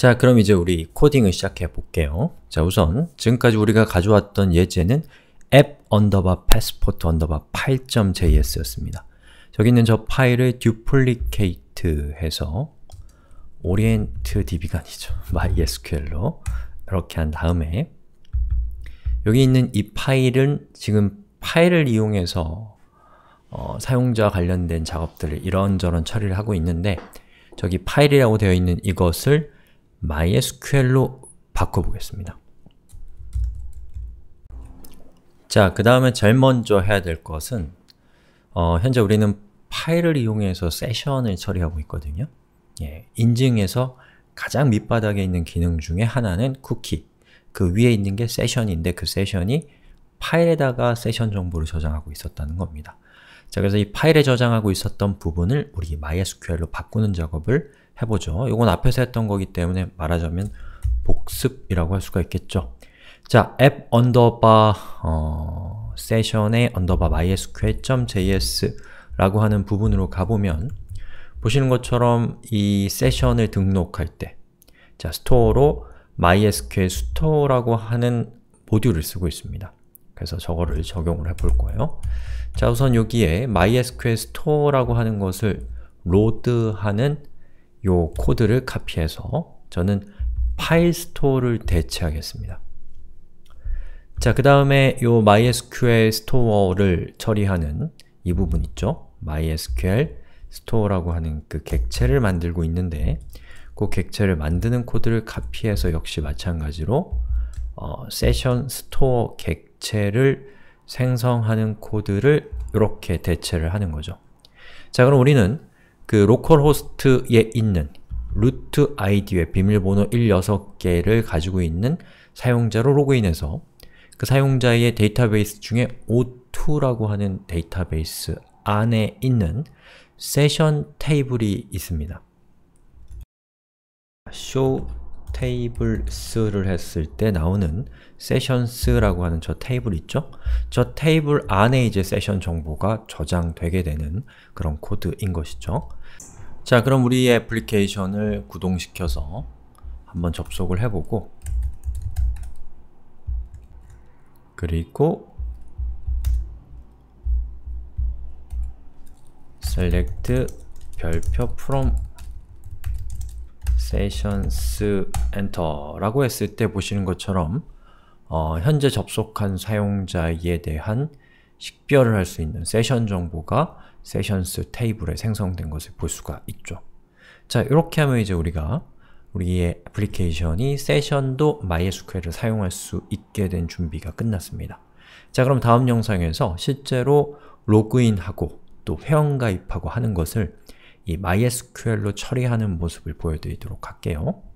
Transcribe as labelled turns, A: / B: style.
A: 자, 그럼 이제 우리 코딩을 시작해 볼게요. 자, 우선 지금까지 우리가 가져왔던 예제는 app underbar passport u n d e 8.js였습니다. 저기 있는 저 파일을 duplicate 해서 orient db가 아니죠. mysql로 이렇게 한 다음에 여기 있는 이 파일은 지금 파일을 이용해서 어, 사용자와 관련된 작업들을 이런저런 처리를 하고 있는데 저기 파일이라고 되어 있는 이것을 MySQL로 바꿔보겠습니다. 자, 그 다음에 제일 먼저 해야 될 것은 어, 현재 우리는 파일을 이용해서 세션을 처리하고 있거든요. 예, 인증에서 가장 밑바닥에 있는 기능 중에 하나는 쿠키 그 위에 있는 게 세션인데 그 세션이 파일에다가 세션 정보를 저장하고 있었다는 겁니다. 자, 그래서 이 파일에 저장하고 있었던 부분을 우리 MySQL로 바꾸는 작업을 해보죠. 이건 앞에서 했던 거기 때문에 말하자면 복습이라고 할 수가 있겠죠. 자, app 언더바 어, 세션의 언더바 mysql.js 라고 하는 부분으로 가보면 보시는 것처럼 이 세션을 등록할 때 자, 스토어로 mysql store라고 하는 모듈을 쓰고 있습니다. 그래서 저거를 적용을 해볼 거예요. 자, 우선 여기에 mysql store라고 하는 것을 로드하는 요 코드를 카피해서 저는 파일 스토어를 대체하겠습니다. 자, 그 다음에 요 MySQL 스토어를 처리하는 이 부분 있죠? MySQL 스토어라고 하는 그 객체를 만들고 있는데 그 객체를 만드는 코드를 카피해서 역시 마찬가지로 어, 세션 스토어 객체를 생성하는 코드를 이렇게 대체를 하는 거죠. 자, 그럼 우리는 그 로컬 호스트에 있는 루트 아이디의 비밀번호 16개를 가지고 있는 사용자로 로그인해서 그 사용자의 데이터베이스 중에 O2라고 하는 데이터베이스 안에 있는 세션 테이블이 있습니다. show 테이블 수를 했을 때 나오는 세션 수라고 하는 저 테이블 있죠? 저 테이블 안에 이제 세션 정보가 저장되게 되는 그런 코드인 것이죠. 자 그럼 우리 애플리케이션을 구동시켜서 한번 접속을 해보고 그리고 select 별표 from sessions enter라고 했을 때 보시는 것처럼 어, 현재 접속한 사용자에 대한 식별을 할 수 있는 세션 정보가 sessions 테이블에 생성된 것을 볼 수가 있죠. 자, 이렇게 하면 이제 우리가 우리의 애플리케이션이 세션도 MySQL을 사용할 수 있게 된 준비가 끝났습니다. 자, 그럼 다음 영상에서 실제로 로그인하고 또 회원가입하고 하는 것을 이 MySQL로 처리하는 모습을 보여드리도록 할게요.